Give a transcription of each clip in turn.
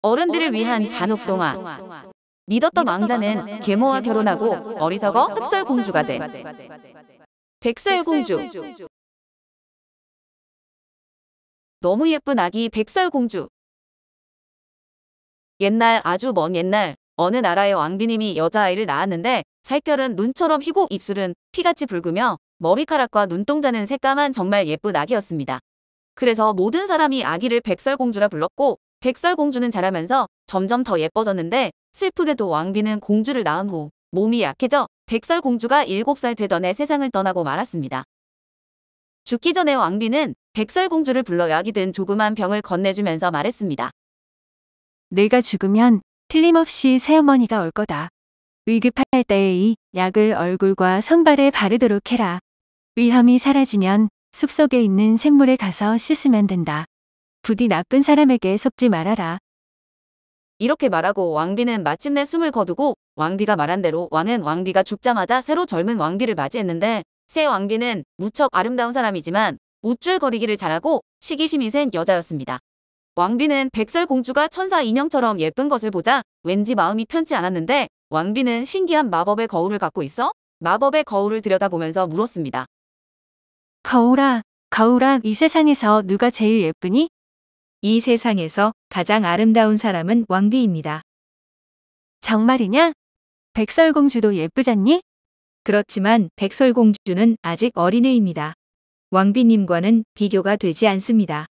어른들을 위한 잔혹동화 믿었던 왕자는 계모와 결혼하고 어리석어 흑설공주가 돼 백설공주 너무 예쁜 아기 백설공주 옛날 아주 먼 옛날 어느 나라의 왕비님이 여자아이를 낳았는데 살결은 눈처럼 희고 입술은 피같이 붉으며 머리카락과 눈동자는 새까만 정말 예쁜 아기였습니다. 그래서 모든 사람이 아기를 백설공주라 불렀고 백설공주는 자라면서 점점 더 예뻐졌는데 슬프게도 왕비는 공주를 낳은 후 몸이 약해져 백설공주가 7살 되던 해 세상을 떠나고 말았습니다. 죽기 전에 왕비는 백설공주를 불러 약이 든 조그만 병을 건네주면서 말했습니다. 내가 죽으면 틀림없이 새어머니가 올 거다. 위급할 때에 이 약을 얼굴과 손발에 바르도록 해라. 위험이 사라지면 숲속에 있는 샘물에 가서 씻으면 된다. 부디 나쁜 사람에게 속지 말아라. 이렇게 말하고 왕비는 마침내 숨을 거두고 왕비가 말한 대로 왕은 왕비가 죽자마자 새로 젊은 왕비를 맞이했는데 새 왕비는 무척 아름다운 사람이지만 우쭐거리기를 잘하고 시기심이 센 여자였습니다. 왕비는 백설공주가 천사 인형처럼 예쁜 것을 보자 왠지 마음이 편치 않았는데 왕비는 신기한 마법의 거울을 갖고 있어 마법의 거울을 들여다보면서 물었습니다. 거울아, 거울아, 이 세상에서 누가 제일 예쁘니? 이 세상에서 가장 아름다운 사람은 왕비입니다. 정말이냐? 백설공주도 예쁘잖니? 그렇지만 백설공주는 아직 어린애입니다. 왕비님과는 비교가 되지 않습니다.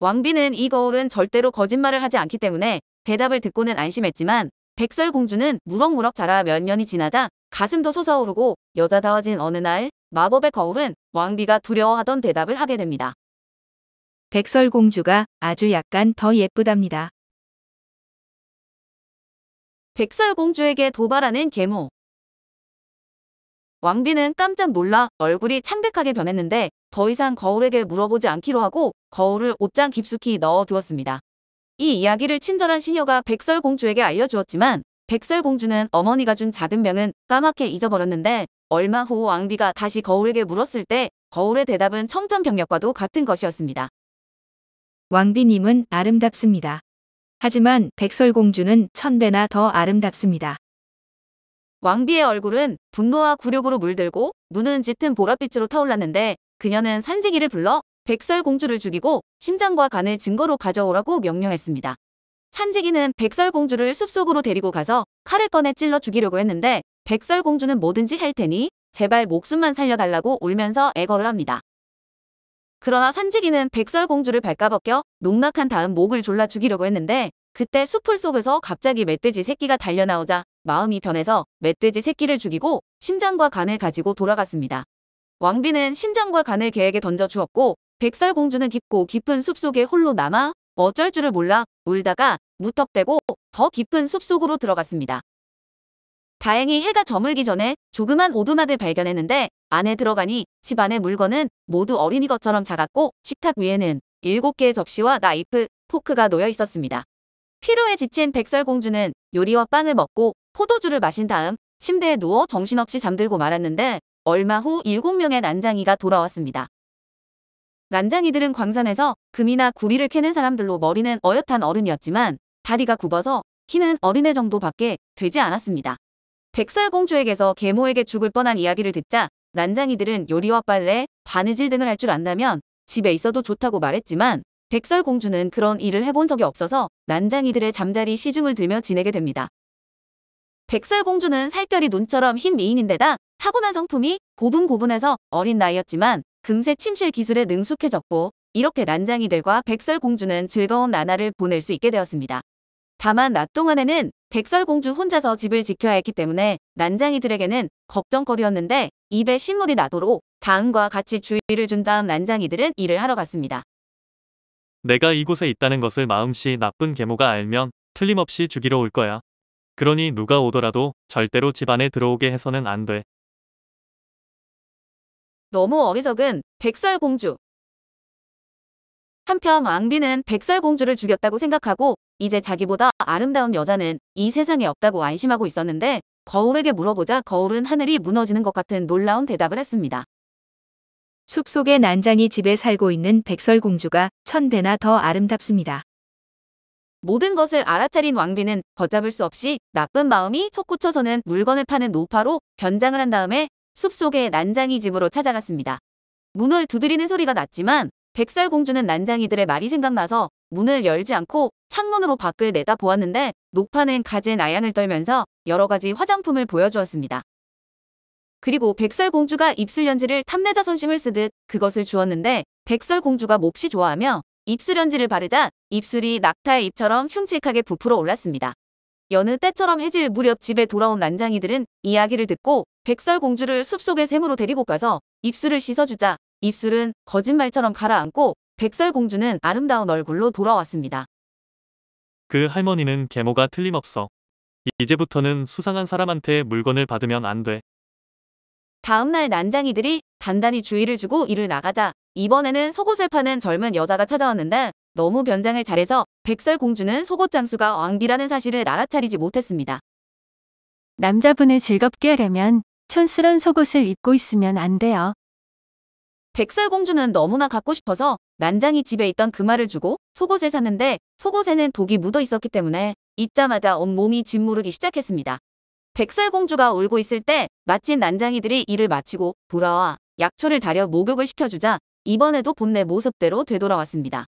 왕비는 이 거울은 절대로 거짓말을 하지 않기 때문에 대답을 듣고는 안심했지만 백설공주는 무럭무럭 자라 몇 년이 지나자 가슴도 솟아오르고 여자다워진 어느 날 마법의 거울은 왕비가 두려워하던 대답을 하게 됩니다. 백설공주가 아주 약간 더 예쁘답니다. 백설공주에게 도발하는 계모 왕비는 깜짝 놀라 얼굴이 창백하게 변했는데 더 이상 거울에게 물어보지 않기로 하고 거울을 옷장 깊숙이 넣어두었습니다. 이 이야기를 친절한 시녀가 백설공주에게 알려주었지만 백설공주는 어머니가 준 작은 병은 까맣게 잊어버렸는데 얼마 후 왕비가 다시 거울에게 물었을 때 거울의 대답은 청전병력과도 같은 것이었습니다. 왕비님은 아름답습니다. 하지만 백설공주는 천배나 더 아름답습니다. 왕비의 얼굴은 분노와 굴욕으로 물들고 눈은 짙은 보랏빛으로 타올랐는데 그녀는 산지기를 불러 백설공주를 죽이고 심장과 간을 증거로 가져오라고 명령했습니다. 산지기는 백설공주를 숲속으로 데리고 가서 칼을 꺼내 찔러 죽이려고 했는데 백설공주는 뭐든지 할 테니 제발 목숨만 살려달라고 울면서 애걸을 합니다. 그러나 산지기는 백설공주를 발가벗겨 농락한 다음 목을 졸라 죽이려고 했는데 그때 숲풀 속에서 갑자기 멧돼지 새끼가 달려나오자 마음이 변해서 멧돼지 새끼를 죽이고 심장과 간을 가지고 돌아갔습니다. 왕비는 심장과 간을 개에게 던져 주었고 백설공주는 깊고 깊은 숲속에 홀로 남아 어쩔 줄을 몰라 울다가 무턱대고 더 깊은 숲속으로 들어갔습니다. 다행히 해가 저물기 전에 조그만 오두막을 발견했는데 안에 들어가니 집안의 물건은 모두 어린이 것처럼 작았고 식탁 위에는 7개의 접시와 나이프, 포크가 놓여 있었습니다. 피로에 지친 백설공주는 요리와 빵을 먹고 포도주를 마신 다음 침대에 누워 정신없이 잠들고 말았는데 얼마 후 7명의 난장이가 돌아왔습니다. 난장이들은 광산에서 금이나 구리를 캐는 사람들로 머리는 어엿한 어른이었지만 다리가 굽어서 키는 어린애 정도밖에 되지 않았습니다. 백설공주에게서 계모에게 죽을 뻔한 이야기를 듣자 난장이들은 요리와 빨래, 바느질 등을 할 줄 안다면 집에 있어도 좋다고 말했지만 백설공주는 그런 일을 해본 적이 없어서 난장이들의 잠자리 시중을 들며 지내게 됩니다. 백설공주는 살결이 눈처럼 흰 미인인데다 타고난 성품이 고분고분해서 어린 나이였지만 금세 침실 기술에 능숙해졌고 이렇게 난장이들과 백설공주는 즐거운 나날을 보낼 수 있게 되었습니다. 다만 낮 동안에는 백설공주 혼자서 집을 지켜야 했기 때문에 난장이들에게는 걱정거리였는데 입에 신물이 나도록 다음과 같이 주의를 준 다음 난장이들은 일을 하러 갔습니다. 내가 이곳에 있다는 것을 마음씨 나쁜 계모가 알면 틀림없이 죽이러 올 거야. 그러니 누가 오더라도 절대로 집 안에 들어오게 해서는 안 돼. 너무 어리석은 백설공주. 한편 왕비는 백설공주를 죽였다고 생각하고 이제 자기보다 아름다운 여자는 이 세상에 없다고 안심하고 있었는데 거울에게 물어보자 거울은 하늘이 무너지는 것 같은 놀라운 대답을 했습니다. 숲속의 난장이 집에 살고 있는 백설공주가 천배나 더 아름답습니다. 모든 것을 알아차린 왕비는 걷잡을 수 없이 나쁜 마음이 솟구쳐서는 물건을 파는 노파로 변장을 한 다음에 숲속의 난장이 집으로 찾아갔습니다. 문을 두드리는 소리가 났지만 백설공주는 난장이들의 말이 생각나서 문을 열지 않고 창문으로 밖을 내다보았는데 녹파는 가진 아양을 떨면서 여러 가지 화장품을 보여주었습니다. 그리고 백설공주가 입술연지를 탐내자 선심을 쓰듯 그것을 주었는데 백설공주가 몹시 좋아하며 입술연지를 바르자 입술이 낙타의 입처럼 흉측하게 부풀어 올랐습니다. 여느 때처럼 해질 무렵 집에 돌아온 난장이들은 이야기를 듣고 백설공주를 숲속의 샘으로 데리고 가서 입술을 씻어주자 입술은 거짓말처럼 가라앉고 백설공주는 아름다운 얼굴로 돌아왔습니다. 그 할머니는 계모가 틀림없어. 이제부터는 수상한 사람한테 물건을 받으면 안 돼. 다음날 난장이들이 단단히 주의를 주고 일을 나가자 이번에는 속옷을 파는 젊은 여자가 찾아왔는데 너무 변장을 잘해서 백설공주는 속옷 장수가 왕비라는 사실을 알아차리지 못했습니다. 남자분을 즐겁게 하려면 촌스런 속옷을 입고 있으면 안 돼요. 백설공주는 너무나 갖고 싶어서 난장이 집에 있던 금화를 그 주고 속옷을 샀는데 속옷에는 독이 묻어 있었기 때문에 입자마자 온몸이 짓무르기 시작했습니다. 백설공주가 울고 있을 때 마침 난장이들이 일을 마치고 돌아와 약초를 달여 목욕을 시켜주자 이번에도 본래 모습대로 되돌아왔습니다.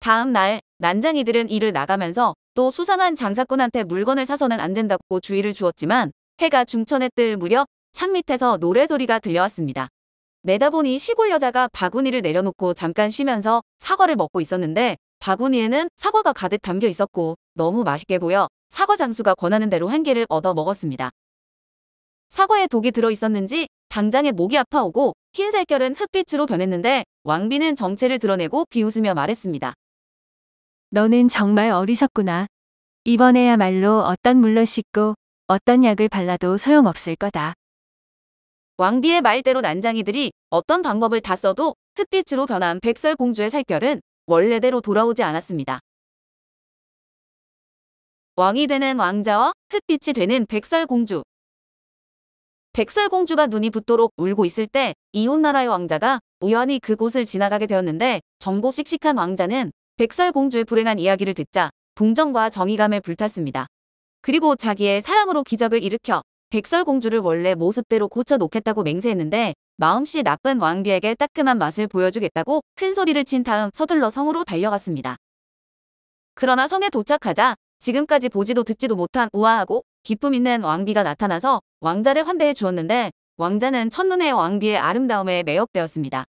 다음 날 난장이들은 일을 나가면서 또 수상한 장사꾼한테 물건을 사서는 안 된다고 주의를 주었지만 해가 중천에 뜰 무렵 창 밑에서 노래소리가 들려왔습니다. 내다보니 시골 여자가 바구니를 내려놓고 잠깐 쉬면서 사과를 먹고 있었는데 바구니에는 사과가 가득 담겨 있었고 너무 맛있게 보여 사과 장수가 권하는 대로 한 개를 얻어 먹었습니다. 사과에 독이 들어 있었는지 당장에 목이 아파오고 흰살결은 흑빛으로 변했는데 왕비는 정체를 드러내고 비웃으며 말했습니다. 너는 정말 어리석구나. 이번에야말로 어떤 물러 씻고 어떤 약을 발라도 소용없을 거다. 왕비의 말대로 난장이들이 어떤 방법을 다 써도 흑빛으로 변한 백설공주의 살결은 원래대로 돌아오지 않았습니다. 왕이 되는 왕자와 흑빛이 되는 백설공주. 백설공주가 눈이 붙도록 울고 있을 때 이웃나라의 왕자가 우연히 그곳을 지나가게 되었는데 정보 씩씩한 왕자는 백설공주의 불행한 이야기를 듣자 동정과 정의감에 불탔습니다. 그리고 자기의 사랑으로 기적을 일으켜 백설공주를 원래 모습대로 고쳐놓겠다고 맹세했는데 마음씨 나쁜 왕비에게 따끔한 맛을 보여주겠다고 큰 소리를 친 다음 서둘러 성으로 달려갔습니다. 그러나 성에 도착하자 지금까지 보지도 듣지도 못한 우아하고 기쁨 있는 왕비가 나타나서 왕자를 환대해 주었는데 왕자는 첫눈에 왕비의 아름다움에 매혹되었습니다.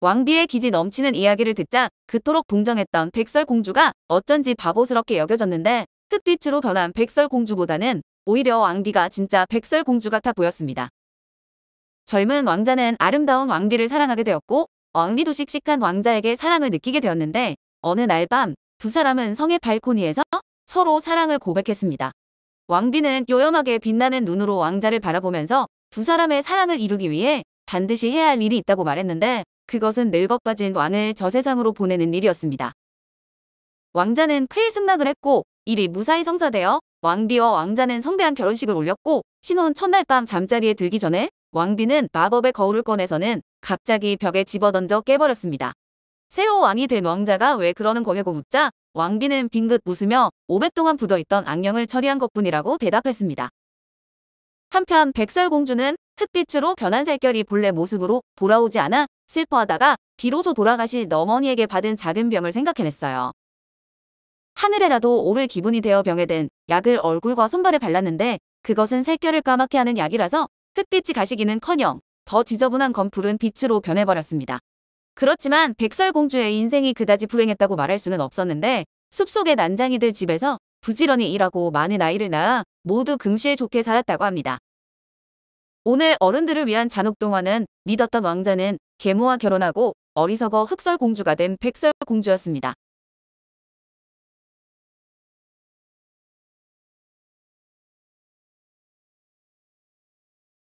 왕비의 기지 넘치는 이야기를 듣자 그토록 동정했던 백설공주가 어쩐지 바보스럽게 여겨졌는데 흑빛으로 변한 백설공주보다는 오히려 왕비가 진짜 백설공주 같아 보였습니다. 젊은 왕자는 아름다운 왕비를 사랑하게 되었고 왕비도 씩씩한 왕자에게 사랑을 느끼게 되었는데 어느 날 밤 두 사람은 성의 발코니에서 서로 사랑을 고백했습니다. 왕비는 요염하게 빛나는 눈으로 왕자를 바라보면서 두 사람의 사랑을 이루기 위해 반드시 해야 할 일이 있다고 말했는데 그것은 늙어 빠진 왕을 저 세상으로 보내는 일이었습니다. 왕자는 쾌히 승낙을 했고 일이 무사히 성사되어 왕비와 왕자는 성대한 결혼식을 올렸고 신혼 첫날 밤 잠자리에 들기 전에 왕비는 마법의 거울을 꺼내서는 갑자기 벽에 집어던져 깨버렸습니다. 새로 왕이 된 왕자가 왜 그러는 거냐고 묻자 왕비는 빙긋 웃으며 오랫동안 굳어있던 악령을 처리한 것뿐이라고 대답했습니다. 한편 백설공주는 흑빛으로 변한 살결이 본래 모습으로 돌아오지 않아 슬퍼하다가 비로소 돌아가신 어머니에게 받은 작은 병을 생각해냈어요. 하늘에라도 오를 기분이 되어 병에 든 약을 얼굴과 손발에 발랐는데 그것은 새끼를 까맣게 하는 약이라서 흙빛이 가시기는커녕 더 지저분한 검 푸른 빛으로 변해버렸습니다. 그렇지만 백설공주의 인생이 그다지 불행했다고 말할 수는 없었는데 숲속의 난장이들 집에서 부지런히 일하고 많은 아이를 낳아 모두 금실 좋게 살았다고 합니다. 오늘 어른들을 위한 잔혹동화는 믿었던 왕자는 계모와 결혼하고 어리석어 흑설공주가 된 백설공주였습니다.